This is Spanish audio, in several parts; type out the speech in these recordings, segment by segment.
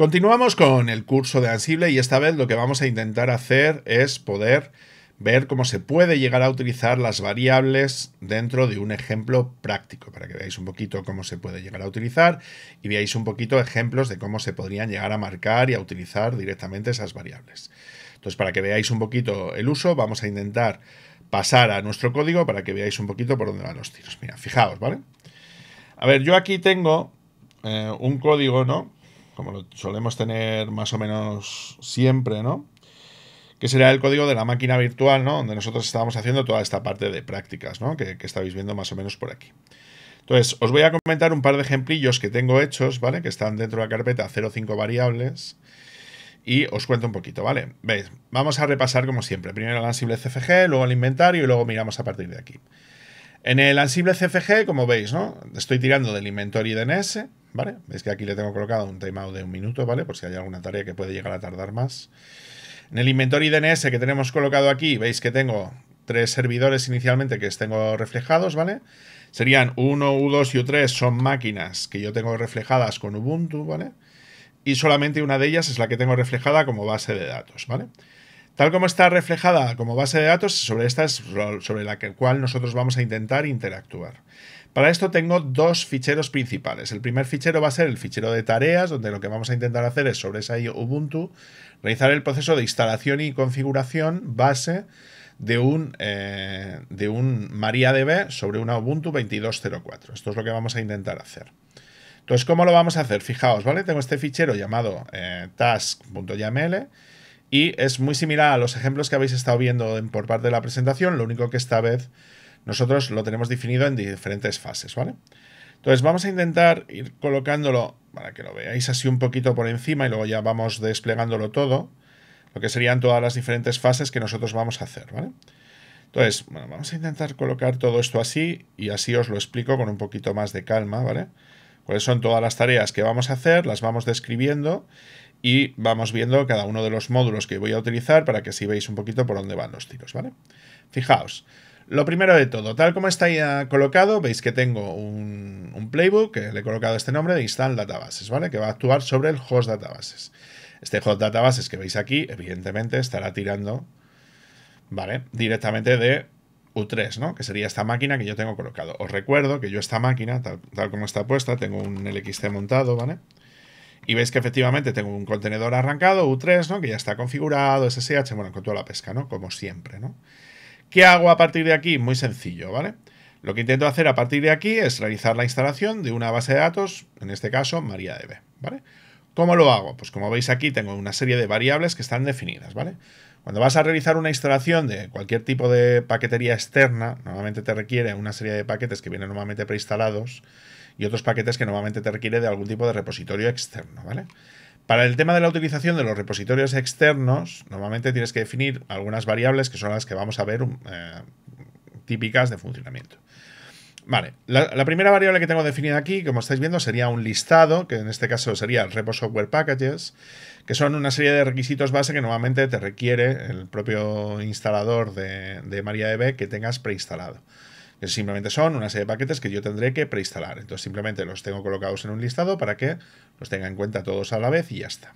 Continuamos con el curso de Ansible y esta vez lo que vamos a intentar hacer es poder ver cómo se puede llegar a utilizar las variables dentro de un ejemplo práctico, para que veáis un poquito cómo se puede llegar a utilizar y veáis un poquito ejemplos de cómo se podrían llegar a marcar y a utilizar directamente esas variables. Entonces, para que veáis un poquito el uso, vamos a intentar pasar a nuestro código para que veáis un poquito por dónde van los tiros. Mira, fijaos, ¿vale? A ver, yo aquí tengo eh, un código, ¿no? como lo solemos tener más o menos siempre, ¿no? Que será el código de la máquina virtual, ¿no? Donde nosotros estábamos haciendo toda esta parte de prácticas, ¿no? Que, estáis viendo más o menos por aquí. Entonces, os voy a comentar un par de ejemplillos que tengo hechos, ¿vale? Que están dentro de la carpeta 05 variables. Y os cuento un poquito, ¿vale? Veis, vamos a repasar como siempre. Primero el ansible CFG, luego el inventario y luego miramos a partir de aquí. En el Ansible CFG, como veis, ¿no? Estoy tirando del inventory DNS, ¿vale? Veis que aquí le tengo colocado un timeout de un minuto, ¿vale? Por si hay alguna tarea que puede llegar a tardar más. En el inventory DNS que tenemos colocado aquí, veis que tengo tres servidores inicialmente que tengo reflejados, ¿vale? Serían 1, U2 y U3 son máquinas que yo tengo reflejadas con Ubuntu, ¿vale? Y solamente una de ellas es la que tengo reflejada como base de datos, ¿vale? vale Tal como está reflejada como base de datos, sobre esta es sobre la que, cual nosotros vamos a intentar interactuar. Para esto tengo dos ficheros principales. El primer fichero va a ser el fichero de tareas, donde lo que vamos a intentar hacer es sobre esa Ubuntu realizar el proceso de instalación y configuración base de un, eh, de un MariaDB sobre una Ubuntu 22.04. Esto es lo que vamos a intentar hacer. Entonces, ¿cómo lo vamos a hacer? Fijaos, ¿vale? Tengo este fichero llamado eh, task.yml. Y es muy similar a los ejemplos que habéis estado viendo por parte de la presentación, lo único que esta vez nosotros lo tenemos definido en diferentes fases, ¿vale? Entonces vamos a intentar ir colocándolo para que lo veáis así un poquito por encima y luego ya vamos desplegándolo todo, lo que serían todas las diferentes fases que nosotros vamos a hacer, ¿vale? Entonces, bueno, vamos a intentar colocar todo esto así y así os lo explico con un poquito más de calma, ¿vale? Cuáles son todas las tareas que vamos a hacer, las vamos describiendo y vamos viendo cada uno de los módulos que voy a utilizar para que si veis un poquito por dónde van los tiros, ¿vale? Fijaos, lo primero de todo, tal como está ya colocado, veis que tengo un, playbook que le he colocado este nombre de install databases, ¿vale? Que va a actuar sobre el host databases. Este host databases que veis aquí, evidentemente, estará tirando, ¿vale? Directamente de U3, ¿no? Que sería esta máquina que yo tengo colocado. Os recuerdo que yo esta máquina, tal, como está puesta, tengo un LXT montado, ¿vale? vale y veis que efectivamente tengo un contenedor arrancado, U3, ¿no? que ya está configurado, SSH, bueno, con toda la pesca, ¿no? como siempre. ¿no? ¿Qué hago a partir de aquí? Muy sencillo, ¿vale? Lo que intento hacer a partir de aquí es realizar la instalación de una base de datos, en este caso MariaDB, ¿vale? ¿Cómo lo hago? Pues como veis aquí tengo una serie de variables que están definidas, ¿vale? Cuando vas a realizar una instalación de cualquier tipo de paquetería externa, normalmente te requiere una serie de paquetes que vienen normalmente preinstalados, y otros paquetes que normalmente te requiere de algún tipo de repositorio externo, ¿vale? Para el tema de la utilización de los repositorios externos, normalmente tienes que definir algunas variables que son las que vamos a ver um, eh, típicas de funcionamiento. Vale, la, primera variable que tengo definida aquí, como estáis viendo, sería un listado, que en este caso sería el Repo Software Packages, que son una serie de requisitos base que normalmente te requiere el propio instalador de, de MariaDB que tengas preinstalado simplemente son una serie de paquetes que yo tendré que preinstalar. Entonces simplemente los tengo colocados en un listado para que los tenga en cuenta todos a la vez y ya está.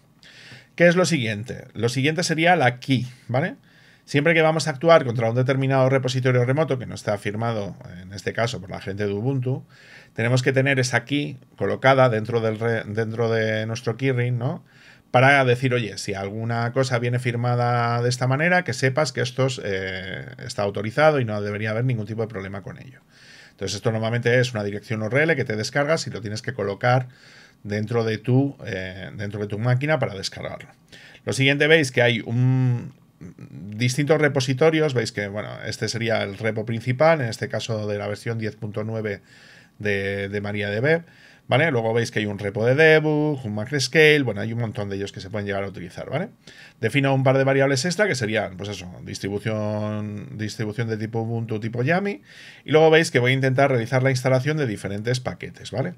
¿Qué es lo siguiente? Lo siguiente sería la key, ¿vale? Siempre que vamos a actuar contra un determinado repositorio remoto que no está firmado, en este caso, por la gente de Ubuntu, tenemos que tener esa key colocada dentro, del dentro de nuestro keyring, ¿no? para decir, oye, si alguna cosa viene firmada de esta manera, que sepas que esto eh, está autorizado y no debería haber ningún tipo de problema con ello. Entonces esto normalmente es una dirección URL que te descargas y lo tienes que colocar dentro de tu, eh, dentro de tu máquina para descargarlo. Lo siguiente veis que hay un, mm, distintos repositorios, veis que bueno, este sería el repo principal, en este caso de la versión 10.9 de, de MariaDB ¿vale? Luego veis que hay un repo de debug, un scale bueno, hay un montón de ellos que se pueden llegar a utilizar, ¿vale? Defino un par de variables extra que serían, pues eso, distribución, distribución de tipo Ubuntu, tipo Yami, y luego veis que voy a intentar realizar la instalación de diferentes paquetes, ¿vale?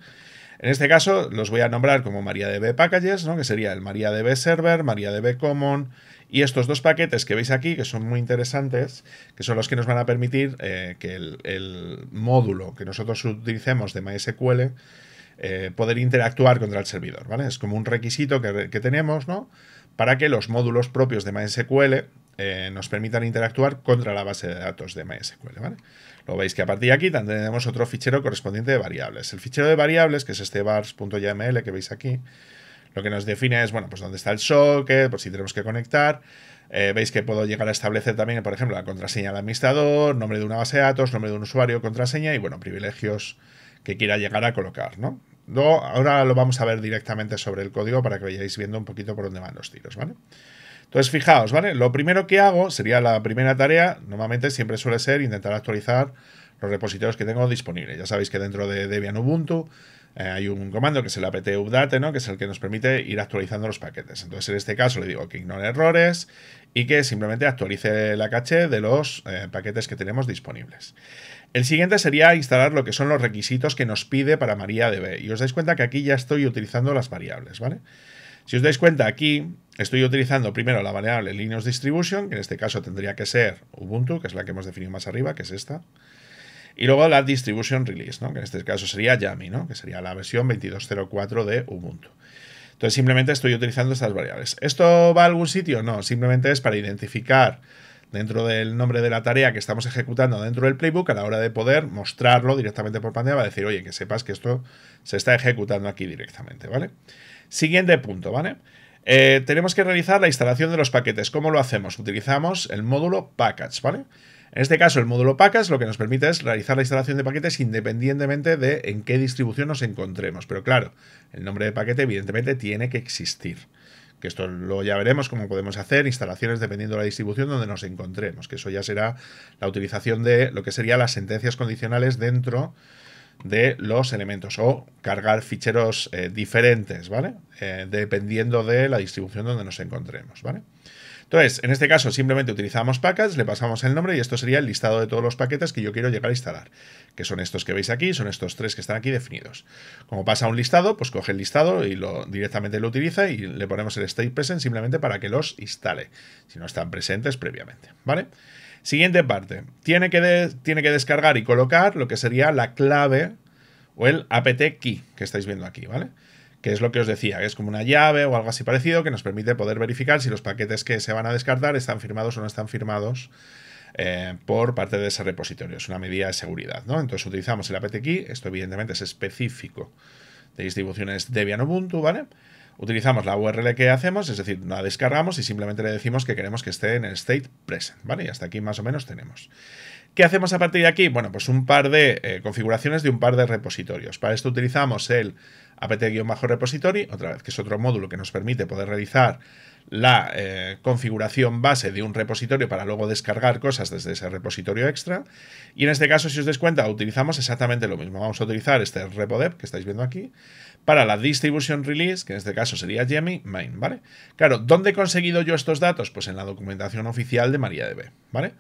En este caso los voy a nombrar como MariaDB Packages, ¿no? que sería el MariaDB Server, MariaDB Common, y estos dos paquetes que veis aquí, que son muy interesantes, que son los que nos van a permitir eh, que el, el, módulo que nosotros utilicemos de MySQL eh, poder interactuar contra el servidor, ¿vale? Es como un requisito que, tenemos, ¿no? Para que los módulos propios de MySQL eh, nos permitan interactuar contra la base de datos de MySQL, ¿vale? Lo veis que a partir de aquí tenemos otro fichero correspondiente de variables. El fichero de variables, que es este vars.yml que veis aquí, lo que nos define es, bueno, pues dónde está el socket, por si tenemos que conectar. Eh, veis que puedo llegar a establecer también, por ejemplo, la contraseña del administrador, nombre de una base de datos, nombre de un usuario, contraseña y, bueno, privilegios que quiera llegar a colocar, ¿no? Luego, ahora lo vamos a ver directamente sobre el código para que vayáis viendo un poquito por dónde van los tiros, ¿vale? Entonces, fijaos, ¿vale? Lo primero que hago sería la primera tarea, normalmente siempre suele ser intentar actualizar los repositorios que tengo disponibles. Ya sabéis que dentro de Debian Ubuntu eh, hay un comando que es el apt-update, ¿no? que es el que nos permite ir actualizando los paquetes. Entonces, en este caso le digo que ignore errores y que simplemente actualice la caché de los eh, paquetes que tenemos disponibles. El siguiente sería instalar lo que son los requisitos que nos pide para MariaDB. Y os dais cuenta que aquí ya estoy utilizando las variables, ¿vale? Si os dais cuenta, aquí estoy utilizando primero la variable Linux Distribution, que en este caso tendría que ser Ubuntu, que es la que hemos definido más arriba, que es esta. Y luego la distribution release, ¿no? que en este caso sería Yami, ¿no? que sería la versión 22.04 de Ubuntu. Entonces simplemente estoy utilizando estas variables. ¿Esto va a algún sitio? No, simplemente es para identificar dentro del nombre de la tarea que estamos ejecutando dentro del playbook a la hora de poder mostrarlo directamente por pantalla, va a decir, oye, que sepas que esto se está ejecutando aquí directamente, ¿vale? Siguiente punto, ¿vale? Eh, tenemos que realizar la instalación de los paquetes. ¿Cómo lo hacemos? Utilizamos el módulo package, ¿vale? En este caso, el módulo packers lo que nos permite es realizar la instalación de paquetes independientemente de en qué distribución nos encontremos. Pero claro, el nombre de paquete evidentemente tiene que existir que esto lo ya veremos cómo podemos hacer instalaciones dependiendo de la distribución donde nos encontremos, que eso ya será la utilización de lo que serían las sentencias condicionales dentro de los elementos o cargar ficheros eh, diferentes, ¿vale? Eh, dependiendo de la distribución donde nos encontremos, ¿vale? Entonces, en este caso simplemente utilizamos packets, le pasamos el nombre y esto sería el listado de todos los paquetes que yo quiero llegar a instalar, que son estos que veis aquí, son estos tres que están aquí definidos. Como pasa un listado, pues coge el listado y lo directamente lo utiliza y le ponemos el state present simplemente para que los instale, si no están presentes previamente, ¿vale? Siguiente parte, tiene que, tiene que descargar y colocar lo que sería la clave o el apt key que estáis viendo aquí, ¿vale? que es lo que os decía, que es como una llave o algo así parecido que nos permite poder verificar si los paquetes que se van a descartar están firmados o no están firmados eh, por parte de ese repositorio. Es una medida de seguridad, ¿no? Entonces utilizamos el apt-key, esto evidentemente es específico de distribuciones Debian Ubuntu, ¿vale? Utilizamos la URL que hacemos, es decir, la descargamos y simplemente le decimos que queremos que esté en el state present, ¿vale? Y hasta aquí más o menos tenemos. ¿Qué hacemos a partir de aquí? Bueno, pues un par de eh, configuraciones de un par de repositorios. Para esto utilizamos el apt-repository, otra vez, que es otro módulo que nos permite poder realizar la eh, configuración base de un repositorio para luego descargar cosas desde ese repositorio extra. Y en este caso, si os des cuenta, utilizamos exactamente lo mismo. Vamos a utilizar este repo.deb que estáis viendo aquí para la distribution release, que en este caso sería Jammy main, ¿vale? Claro, ¿dónde he conseguido yo estos datos? Pues en la documentación oficial de MariaDB, ¿vale? vale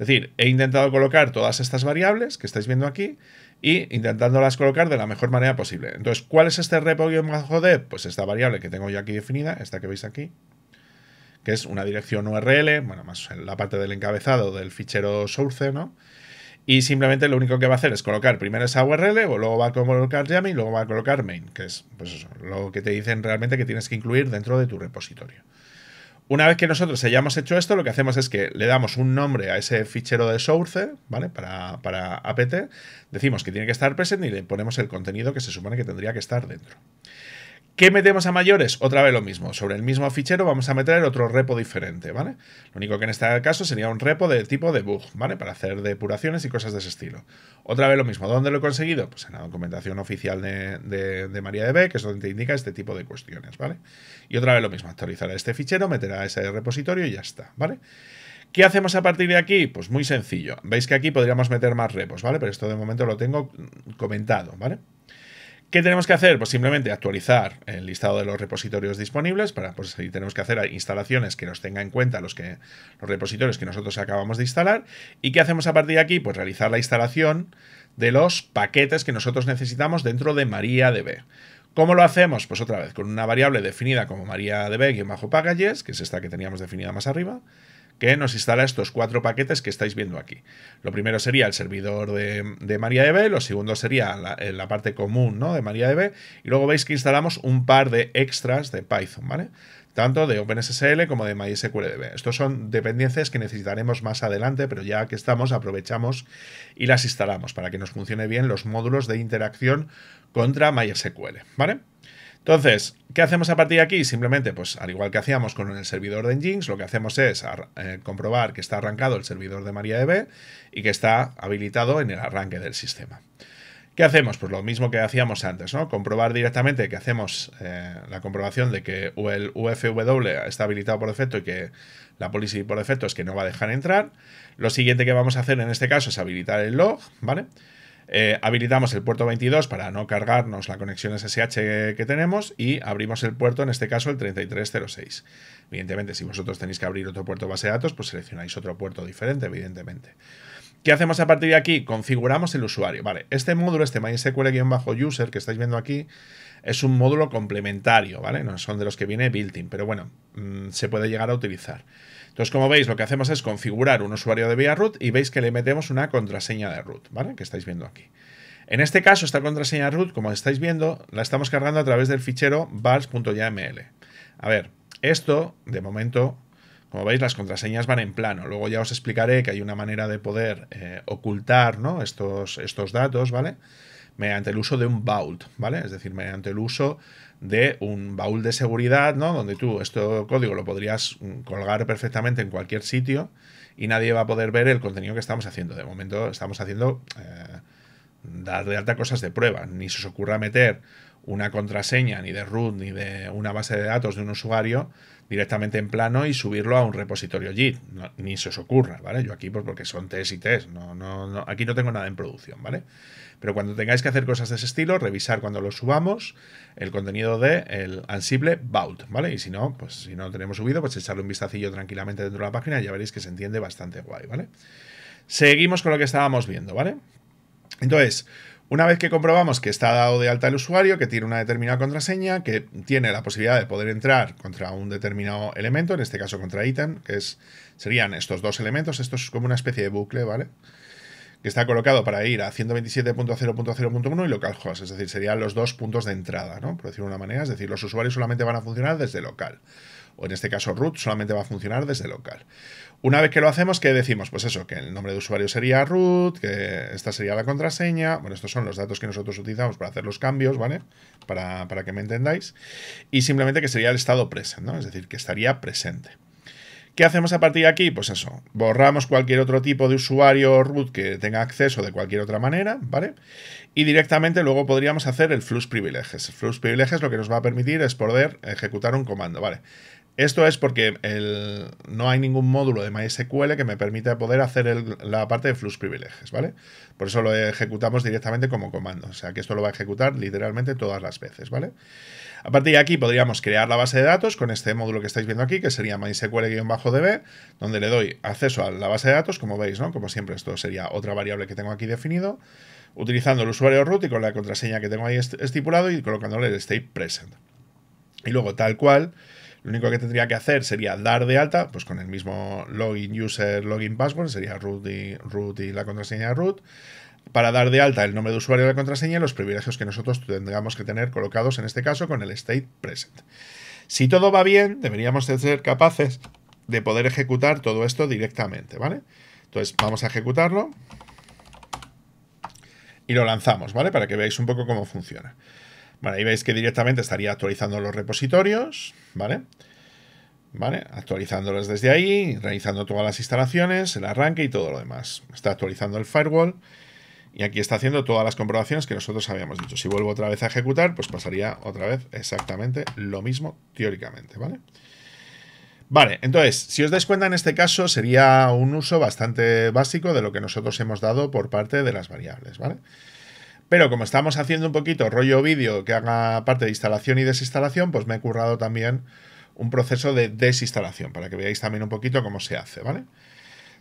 es decir, he intentado colocar todas estas variables que estáis viendo aquí y intentándolas colocar de la mejor manera posible. Entonces, ¿cuál es este repo-dev? Pues esta variable que tengo yo aquí definida, esta que veis aquí, que es una dirección URL, bueno, más la parte del encabezado del fichero source, ¿no? Y simplemente lo único que va a hacer es colocar primero esa URL, o luego va a colocar YAML y luego va a colocar main, que es pues lo que te dicen realmente que tienes que incluir dentro de tu repositorio. Una vez que nosotros hayamos hecho esto, lo que hacemos es que le damos un nombre a ese fichero de source, ¿vale? Para, para apt, decimos que tiene que estar present y le ponemos el contenido que se supone que tendría que estar dentro. ¿Qué metemos a mayores? Otra vez lo mismo. Sobre el mismo fichero vamos a meter otro repo diferente, ¿vale? Lo único que en este caso sería un repo de tipo debug, ¿vale? Para hacer depuraciones y cosas de ese estilo. Otra vez lo mismo. ¿Dónde lo he conseguido? Pues en la documentación oficial de, de, de MariaDB, que es donde te indica este tipo de cuestiones, ¿vale? Y otra vez lo mismo. Actualizar este fichero, meterá ese repositorio y ya está, ¿vale? ¿Qué hacemos a partir de aquí? Pues muy sencillo. Veis que aquí podríamos meter más repos, ¿vale? Pero esto de momento lo tengo comentado, ¿vale? vale ¿Qué tenemos que hacer? Pues simplemente actualizar el listado de los repositorios disponibles para, pues ahí tenemos que hacer instalaciones que nos tengan en cuenta los, que, los repositorios que nosotros acabamos de instalar. ¿Y qué hacemos a partir de aquí? Pues realizar la instalación de los paquetes que nosotros necesitamos dentro de MariaDB. ¿Cómo lo hacemos? Pues otra vez, con una variable definida como MariaDB-packages, que es esta que teníamos definida más arriba que nos instala estos cuatro paquetes que estáis viendo aquí. Lo primero sería el servidor de, de MariaDB, e lo segundo sería la, parte común ¿no? de MariaDB, e y luego veis que instalamos un par de extras de Python, ¿vale? tanto de OpenSSL como de MySQLDB. E estos son dependencias que necesitaremos más adelante, pero ya que estamos, aprovechamos y las instalamos para que nos funcione bien los módulos de interacción contra MySQL, ¿vale? Entonces, ¿qué hacemos a partir de aquí? Simplemente, pues al igual que hacíamos con el servidor de Nginx, lo que hacemos es eh, comprobar que está arrancado el servidor de MariaDB y que está habilitado en el arranque del sistema. ¿Qué hacemos? Pues lo mismo que hacíamos antes, ¿no? Comprobar directamente que hacemos eh, la comprobación de que el UFW está habilitado por defecto y que la policy por defecto es que no va a dejar entrar. Lo siguiente que vamos a hacer en este caso es habilitar el log, ¿vale? vale eh, habilitamos el puerto 22 para no cargarnos la conexión SSH que tenemos y abrimos el puerto, en este caso el 3306. Evidentemente, si vosotros tenéis que abrir otro puerto base de datos, pues seleccionáis otro puerto diferente, evidentemente. ¿Qué hacemos a partir de aquí? Configuramos el usuario. Vale, este módulo, este MySQL-user que estáis viendo aquí, es un módulo complementario, ¿vale? No son de los que viene built-in, pero bueno, mm, se puede llegar a utilizar. Entonces, como veis, lo que hacemos es configurar un usuario de vía root y veis que le metemos una contraseña de root, ¿vale? Que estáis viendo aquí. En este caso, esta contraseña root, como estáis viendo, la estamos cargando a través del fichero vars.yaml. A ver, esto, de momento, como veis, las contraseñas van en plano. Luego ya os explicaré que hay una manera de poder eh, ocultar ¿no? estos, estos datos, ¿vale? vale mediante el uso de un vault, ¿vale? Es decir, mediante el uso de un baúl de seguridad, ¿no? Donde tú este código lo podrías mm, colgar perfectamente en cualquier sitio y nadie va a poder ver el contenido que estamos haciendo. De momento estamos haciendo eh, dar de alta cosas de prueba. Ni se os ocurra meter una contraseña ni de root ni de una base de datos de un usuario directamente en plano y subirlo a un repositorio JIT. ni se os ocurra, ¿vale? Yo aquí, pues porque son test y test, no, no, aquí no tengo nada en producción, ¿vale? Pero cuando tengáis que hacer cosas de ese estilo, revisar cuando lo subamos el contenido de Ansible Vault, ¿vale? Y si no, pues si no lo tenemos subido, pues echarle un vistacillo tranquilamente dentro de la página y ya veréis que se entiende bastante guay, ¿vale? Seguimos con lo que estábamos viendo, ¿vale? Entonces, una vez que comprobamos que está dado de alta el usuario, que tiene una determinada contraseña, que tiene la posibilidad de poder entrar contra un determinado elemento, en este caso contra ítem, que serían estos dos elementos, esto es como una especie de bucle, ¿vale? Que está colocado para ir a 127.0.0.1 y localhost, es decir, serían los dos puntos de entrada, ¿no? Por decirlo de una manera, es decir, los usuarios solamente van a funcionar desde local o en este caso root, solamente va a funcionar desde local. Una vez que lo hacemos, ¿qué decimos? Pues eso, que el nombre de usuario sería root, que esta sería la contraseña. Bueno, estos son los datos que nosotros utilizamos para hacer los cambios, ¿vale? Para, que me entendáis. Y simplemente que sería el estado present, ¿no? Es decir, que estaría presente. ¿Qué hacemos a partir de aquí? Pues eso, borramos cualquier otro tipo de usuario root que tenga acceso de cualquier otra manera, ¿vale? Y directamente luego podríamos hacer el flux privileges. El flux privileges lo que nos va a permitir es poder ejecutar un comando, ¿vale? Esto es porque no hay ningún módulo de MySQL que me permita poder hacer la parte de flux privileges, ¿vale? Por eso lo ejecutamos directamente como comando. O sea, que esto lo va a ejecutar literalmente todas las veces, ¿vale? A partir de aquí podríamos crear la base de datos con este módulo que estáis viendo aquí, que sería mysql-db, donde le doy acceso a la base de datos, como veis, ¿no? Como siempre, esto sería otra variable que tengo aquí definido, utilizando el usuario root y con la contraseña que tengo ahí estipulado y colocándole el state present. Y luego, tal cual, lo único que tendría que hacer sería dar de alta, pues con el mismo login user, login password, sería root y, root y la contraseña root, para dar de alta el nombre de usuario y la contraseña y los privilegios que nosotros tendríamos que tener colocados en este caso con el state present. Si todo va bien, deberíamos de ser capaces de poder ejecutar todo esto directamente, ¿vale? Entonces vamos a ejecutarlo y lo lanzamos, ¿vale? Para que veáis un poco cómo funciona ahí veis que directamente estaría actualizando los repositorios, ¿vale? ¿Vale? Actualizándolos desde ahí, realizando todas las instalaciones, el arranque y todo lo demás. Está actualizando el firewall y aquí está haciendo todas las comprobaciones que nosotros habíamos dicho. Si vuelvo otra vez a ejecutar, pues pasaría otra vez exactamente lo mismo teóricamente, ¿vale? Vale, entonces, si os dais cuenta, en este caso sería un uso bastante básico de lo que nosotros hemos dado por parte de las variables, ¿vale? vale pero como estamos haciendo un poquito rollo vídeo que haga parte de instalación y desinstalación, pues me he currado también un proceso de desinstalación para que veáis también un poquito cómo se hace, ¿vale?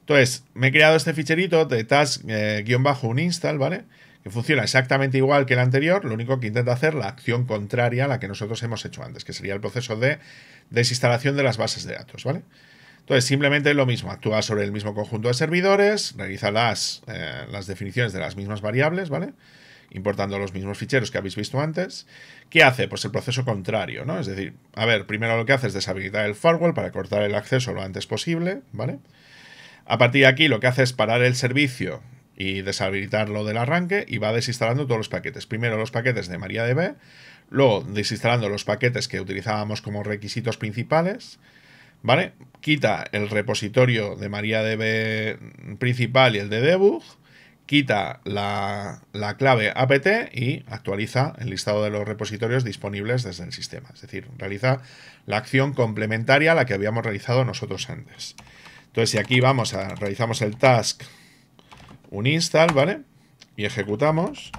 Entonces, me he creado este ficherito de task-uninstall, eh, ¿vale? Que funciona exactamente igual que el anterior, lo único que intenta hacer la acción contraria a la que nosotros hemos hecho antes, que sería el proceso de desinstalación de las bases de datos, ¿vale? Entonces, simplemente lo mismo, actúa sobre el mismo conjunto de servidores, realiza las, eh, las definiciones de las mismas variables, ¿vale? importando los mismos ficheros que habéis visto antes. ¿Qué hace? Pues el proceso contrario, ¿no? Es decir, a ver, primero lo que hace es deshabilitar el firewall para cortar el acceso lo antes posible, ¿vale? A partir de aquí lo que hace es parar el servicio y deshabilitarlo del arranque y va desinstalando todos los paquetes. Primero los paquetes de MariaDB, luego desinstalando los paquetes que utilizábamos como requisitos principales, ¿vale? Quita el repositorio de MariaDB principal y el de debug, quita la, la, clave apt y actualiza el listado de los repositorios disponibles desde el sistema. Es decir, realiza la acción complementaria a la que habíamos realizado nosotros antes. Entonces, si aquí vamos a, realizamos el task install, ¿vale? Y ejecutamos,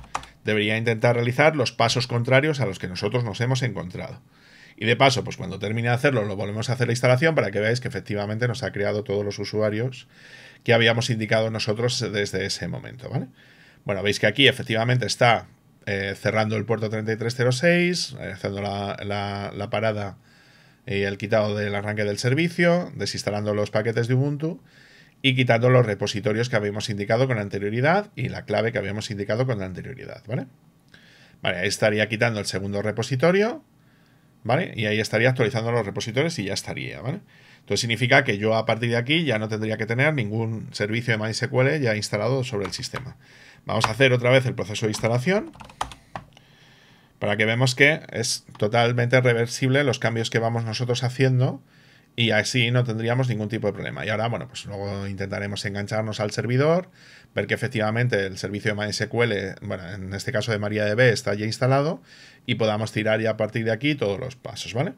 debería intentar realizar los pasos contrarios a los que nosotros nos hemos encontrado. Y de paso, pues cuando termine de hacerlo, lo volvemos a hacer la instalación para que veáis que efectivamente nos ha creado todos los usuarios que habíamos indicado nosotros desde ese momento, ¿vale? Bueno, veis que aquí efectivamente está eh, cerrando el puerto 3306, eh, haciendo la, parada y el quitado del arranque del servicio, desinstalando los paquetes de Ubuntu y quitando los repositorios que habíamos indicado con anterioridad y la clave que habíamos indicado con anterioridad, ¿vale? ahí estaría quitando el segundo repositorio, y ahí estaría actualizando los repositorios y ya estaría, ¿vale? Entonces significa que yo a partir de aquí ya no tendría que tener ningún servicio de MySQL ya instalado sobre el sistema. Vamos a hacer otra vez el proceso de instalación para que vemos que es totalmente reversible los cambios que vamos nosotros haciendo y así no tendríamos ningún tipo de problema. Y ahora, bueno, pues luego intentaremos engancharnos al servidor, ver que efectivamente el servicio de MySQL, bueno, en este caso de MariaDB, está ya instalado y podamos tirar ya a partir de aquí todos los pasos, ¿vale?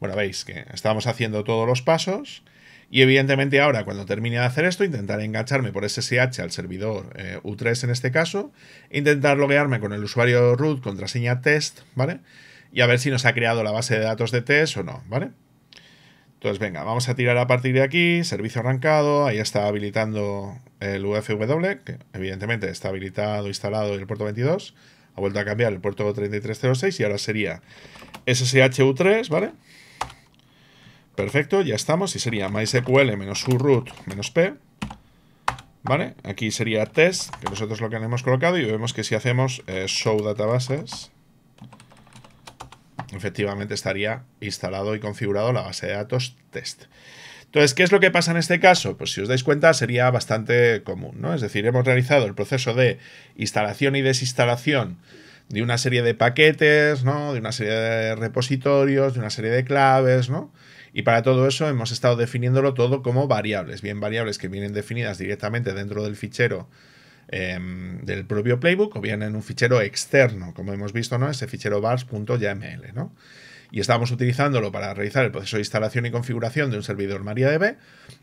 Bueno, veis que estamos haciendo todos los pasos y evidentemente ahora cuando termine de hacer esto intentaré engancharme por SSH al servidor eh, U3 en este caso, intentar loguearme con el usuario root, contraseña test, ¿vale? Y a ver si nos ha creado la base de datos de test o no, ¿vale? Entonces, venga, vamos a tirar a partir de aquí, servicio arrancado, ahí está habilitando el UFW, que evidentemente está habilitado, instalado el puerto 22, ha vuelto a cambiar el puerto 3306 y ahora sería SSHU3, ¿vale? Perfecto, ya estamos, y sería MySQL menos root p, ¿vale? Aquí sería test, que nosotros lo que hemos colocado, y vemos que si hacemos eh, show databases, efectivamente estaría instalado y configurado la base de datos test. Entonces, ¿qué es lo que pasa en este caso? Pues si os dais cuenta, sería bastante común, ¿no? Es decir, hemos realizado el proceso de instalación y desinstalación de una serie de paquetes, ¿no? De una serie de repositorios, de una serie de claves, ¿no? Y para todo eso hemos estado definiéndolo todo como variables, bien variables que vienen definidas directamente dentro del fichero Em, del propio playbook o bien en un fichero externo, como hemos visto, ¿no? Ese fichero vars.yml Y estamos utilizándolo para realizar el proceso de instalación y configuración de un servidor MariaDB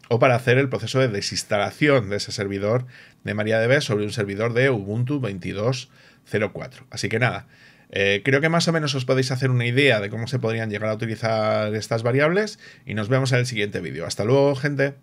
o para hacer el proceso de desinstalación de ese servidor de MariaDB sobre un servidor de Ubuntu 22.04. Así que nada, eh, creo que más o menos os podéis hacer una idea de cómo se podrían llegar a utilizar estas variables y nos vemos en el siguiente vídeo. Hasta luego, gente.